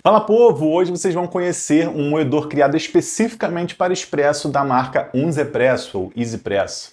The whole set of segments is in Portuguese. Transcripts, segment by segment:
Fala povo! Hoje vocês vão conhecer um moedor criado especificamente para expresso da marca Unzepresso ou EasyPress.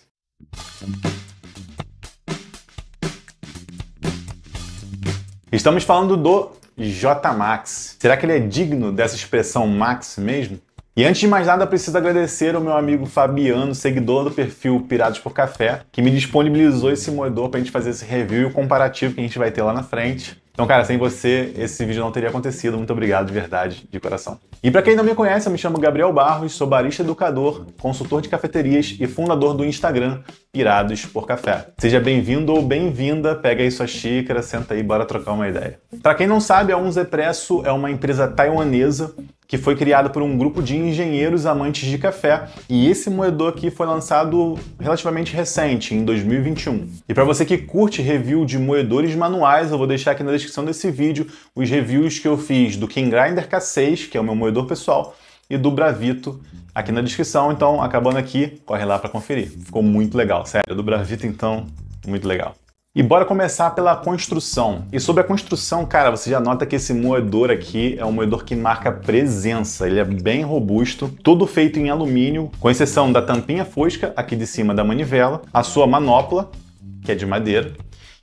Estamos falando do JMax. Será que ele é digno dessa expressão Max mesmo? E antes de mais nada, preciso agradecer ao meu amigo Fabiano, seguidor do perfil Pirados por Café, que me disponibilizou esse moedor para a gente fazer esse review e o comparativo que a gente vai ter lá na frente. Então, cara, sem você, esse vídeo não teria acontecido. Muito obrigado de verdade, de coração. E para quem não me conhece, eu me chamo Gabriel Barros, sou barista educador, consultor de cafeterias e fundador do Instagram Pirados por Café. Seja bem-vindo ou bem-vinda, pega aí sua xícara, senta aí, bora trocar uma ideia. Para quem não sabe, a Unzepresso é uma empresa taiwanesa que foi criado por um grupo de engenheiros amantes de café, e esse moedor aqui foi lançado relativamente recente, em 2021. E para você que curte review de moedores manuais, eu vou deixar aqui na descrição desse vídeo os reviews que eu fiz do King Grinder K6, que é o meu moedor pessoal, e do Bravito aqui na descrição. Então, acabando aqui, corre lá para conferir. Ficou muito legal, sério. Do Bravito, então, muito legal. E bora começar pela construção. E sobre a construção, cara, você já nota que esse moedor aqui é um moedor que marca presença. Ele é bem robusto, todo feito em alumínio, com exceção da tampinha fosca aqui de cima da manivela, a sua manopla, que é de madeira,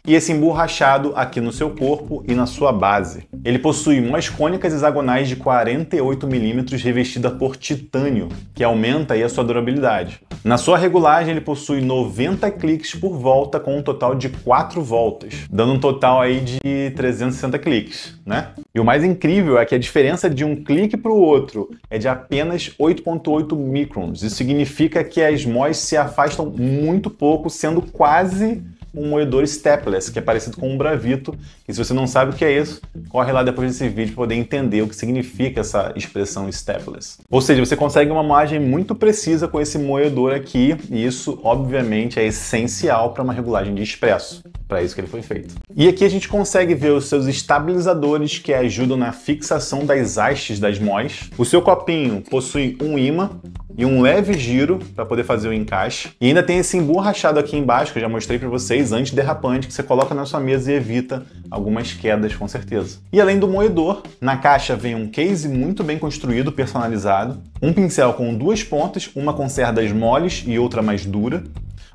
e esse emborrachado aqui no seu corpo e na sua base. Ele possui umas cônicas hexagonais de 48 mm revestida por titânio, que aumenta aí a sua durabilidade. Na sua regulagem ele possui 90 cliques por volta com um total de 4 voltas, dando um total aí de 360 cliques, né? E o mais incrível é que a diferença de um clique para o outro é de apenas 8.8 microns. Isso significa que as MOS se afastam muito pouco, sendo quase um moedor stepless, que é parecido com um bravito. E se você não sabe o que é isso, corre lá depois desse vídeo para poder entender o que significa essa expressão stepless. Ou seja, você consegue uma margem muito precisa com esse moedor aqui, e isso obviamente é essencial para uma regulagem de expresso para isso que ele foi feito. E aqui a gente consegue ver os seus estabilizadores que ajudam na fixação das hastes das mós. O seu copinho possui um imã e um leve giro para poder fazer o encaixe. E ainda tem esse emborrachado aqui embaixo que eu já mostrei para vocês, antiderrapante, que você coloca na sua mesa e evita algumas quedas com certeza. E além do moedor, na caixa vem um case muito bem construído, personalizado, um pincel com duas pontas, uma com cerdas moles e outra mais dura,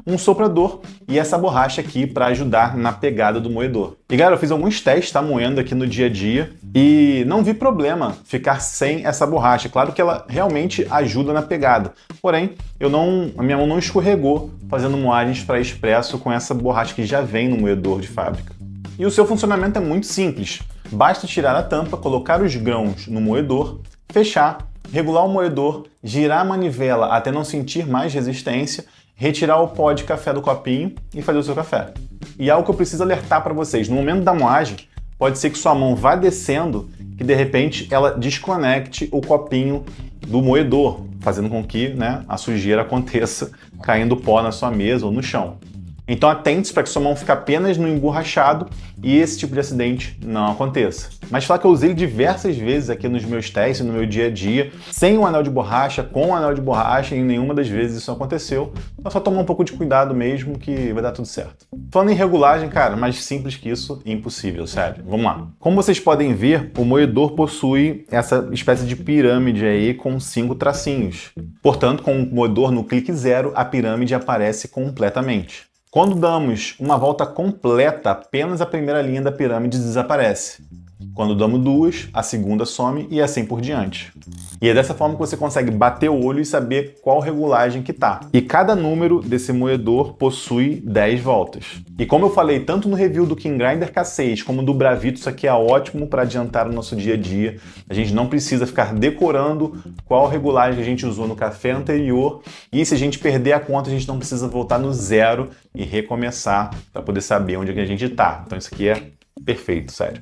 um soprador e essa borracha aqui para ajudar na pegada do moedor. E galera, eu fiz alguns testes, tá moendo aqui no dia a dia e não vi problema ficar sem essa borracha. Claro que ela realmente ajuda na pegada, porém eu não, a minha mão não escorregou fazendo moagens para expresso com essa borracha que já vem no moedor de fábrica. E o seu funcionamento é muito simples. Basta tirar a tampa, colocar os grãos no moedor, fechar, regular o moedor, girar a manivela até não sentir mais resistência retirar o pó de café do copinho e fazer o seu café. E é algo que eu preciso alertar para vocês, no momento da moagem, pode ser que sua mão vá descendo, que de repente ela desconecte o copinho do moedor, fazendo com que né, a sujeira aconteça caindo pó na sua mesa ou no chão. Então atente se para que sua mão fique apenas no emborrachado e esse tipo de acidente não aconteça. Mas falar que eu usei diversas vezes aqui nos meus testes, no meu dia a dia, sem o um anel de borracha, com o um anel de borracha, e nenhuma das vezes isso aconteceu. É só tomar um pouco de cuidado mesmo que vai dar tudo certo. Falando em regulagem, cara, mais simples que isso, impossível, sério. Vamos lá. Como vocês podem ver, o moedor possui essa espécie de pirâmide aí com cinco tracinhos. Portanto, com o moedor no clique zero, a pirâmide aparece completamente. Quando damos uma volta completa, apenas a primeira linha da pirâmide desaparece. Quando damos duas, a segunda some e assim por diante. E é dessa forma que você consegue bater o olho e saber qual regulagem que tá. E cada número desse moedor possui 10 voltas. E como eu falei tanto no review do King Grinder K6 como do Bravito, isso aqui é ótimo para adiantar o nosso dia a dia. A gente não precisa ficar decorando qual regulagem a gente usou no café anterior e se a gente perder a conta, a gente não precisa voltar no zero e recomeçar para poder saber onde é que a gente tá. Então isso aqui é perfeito, sério.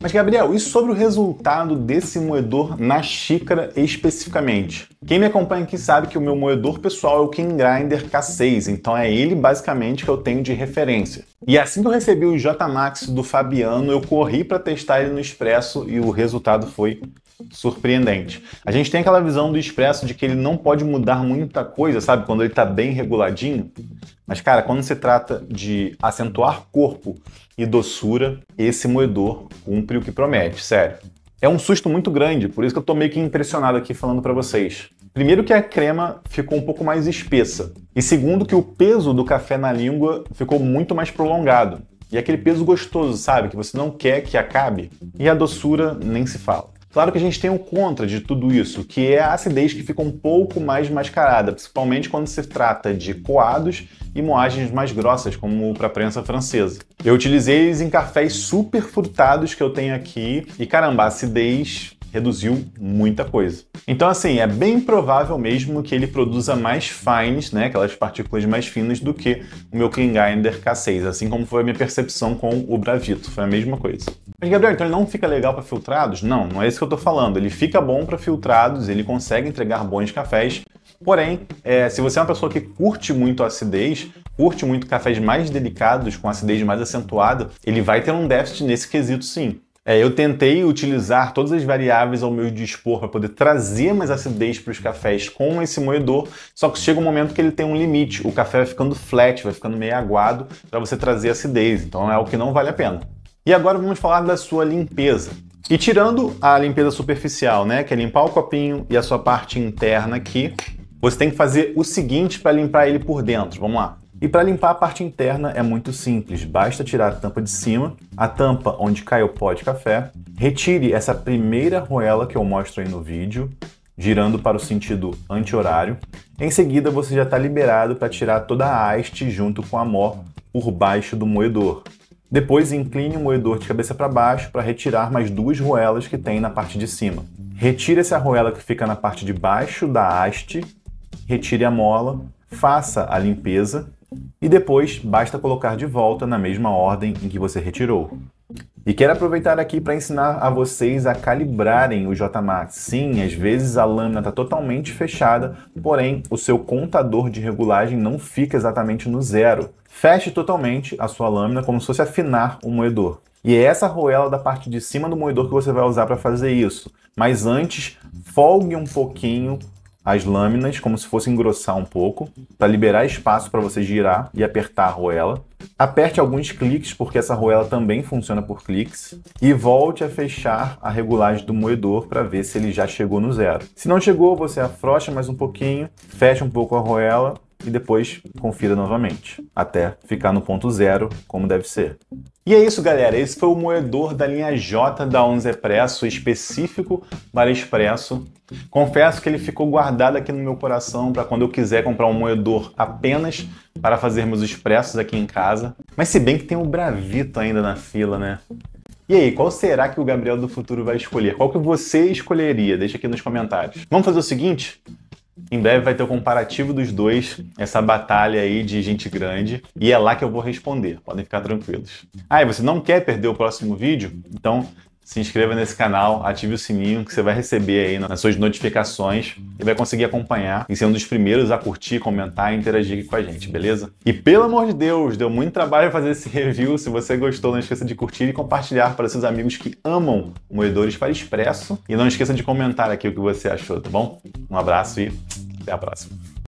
Mas, Gabriel, e sobre o resultado desse moedor na xícara especificamente? Quem me acompanha aqui sabe que o meu moedor pessoal é o King Grinder K6, então é ele basicamente que eu tenho de referência. E assim que eu recebi o J Max do Fabiano, eu corri para testar ele no Expresso e o resultado foi surpreendente. A gente tem aquela visão do Expresso de que ele não pode mudar muita coisa, sabe? Quando ele está bem reguladinho. Mas, cara, quando se trata de acentuar corpo e doçura, esse moedor cumpre o que promete, sério. É um susto muito grande, por isso que eu tô meio que impressionado aqui falando para vocês. Primeiro que a crema ficou um pouco mais espessa. E segundo que o peso do café na língua ficou muito mais prolongado. E aquele peso gostoso, sabe? Que você não quer que acabe. E a doçura nem se fala. Claro que a gente tem o contra de tudo isso, que é a acidez que fica um pouco mais mascarada, principalmente quando se trata de coados e moagens mais grossas, como para a prensa francesa. Eu utilizei eles em cafés super frutados que eu tenho aqui e caramba, a acidez reduziu muita coisa. Então, assim, é bem provável mesmo que ele produza mais fines, né, aquelas partículas mais finas, do que o meu Klingainder K6, assim como foi a minha percepção com o Bravito, foi a mesma coisa. Mas, Gabriel, então ele não fica legal para filtrados? Não, não é isso que eu estou falando. Ele fica bom para filtrados, ele consegue entregar bons cafés, porém, é, se você é uma pessoa que curte muito a acidez, curte muito cafés mais delicados, com acidez mais acentuada, ele vai ter um déficit nesse quesito sim. É, eu tentei utilizar todas as variáveis ao meu dispor para poder trazer mais acidez para os cafés com esse moedor, só que chega um momento que ele tem um limite, o café vai ficando flat, vai ficando meio aguado para você trazer acidez, então é o que não vale a pena. E agora vamos falar da sua limpeza. E tirando a limpeza superficial, né, que é limpar o copinho e a sua parte interna aqui, você tem que fazer o seguinte para limpar ele por dentro. Vamos lá. E para limpar a parte interna é muito simples, basta tirar a tampa de cima, a tampa onde cai o pó de café, retire essa primeira roela que eu mostro aí no vídeo, girando para o sentido anti-horário. Em seguida, você já está liberado para tirar toda a haste junto com a mó por baixo do moedor. Depois, incline o moedor de cabeça para baixo para retirar mais duas roelas que tem na parte de cima. Retire essa roela que fica na parte de baixo da haste, retire a mola, faça a limpeza e depois basta colocar de volta na mesma ordem em que você retirou. E quero aproveitar aqui para ensinar a vocês a calibrarem o JMAX. Sim, às vezes a lâmina está totalmente fechada, porém o seu contador de regulagem não fica exatamente no zero. Feche totalmente a sua lâmina como se fosse afinar o moedor. E é essa roela da parte de cima do moedor que você vai usar para fazer isso. Mas antes, folgue um pouquinho as lâminas como se fosse engrossar um pouco, para liberar espaço para você girar e apertar a roela. Aperte alguns cliques, porque essa roela também funciona por cliques, e volte a fechar a regulagem do moedor para ver se ele já chegou no zero. Se não chegou, você afrouxa mais um pouquinho, fecha um pouco a roela e depois confira novamente, até ficar no ponto zero, como deve ser. E é isso, galera. Esse foi o moedor da linha J da Onze Expresso, específico para Expresso. Confesso que ele ficou guardado aqui no meu coração para quando eu quiser comprar um moedor apenas para fazermos expressos aqui em casa. Mas se bem que tem o um Bravito ainda na fila, né? E aí, qual será que o Gabriel do futuro vai escolher? Qual que você escolheria? Deixa aqui nos comentários. Vamos fazer o seguinte? Em breve vai ter o comparativo dos dois, essa batalha aí de gente grande, e é lá que eu vou responder, podem ficar tranquilos. Ah, e você não quer perder o próximo vídeo? Então se inscreva nesse canal, ative o sininho que você vai receber aí nas suas notificações e vai conseguir acompanhar e ser um dos primeiros a curtir, comentar e interagir aqui com a gente, beleza? E pelo amor de Deus, deu muito trabalho fazer esse review. Se você gostou, não esqueça de curtir e compartilhar para seus amigos que amam moedores para expresso. E não esqueça de comentar aqui o que você achou, tá bom? Um abraço e até a próxima.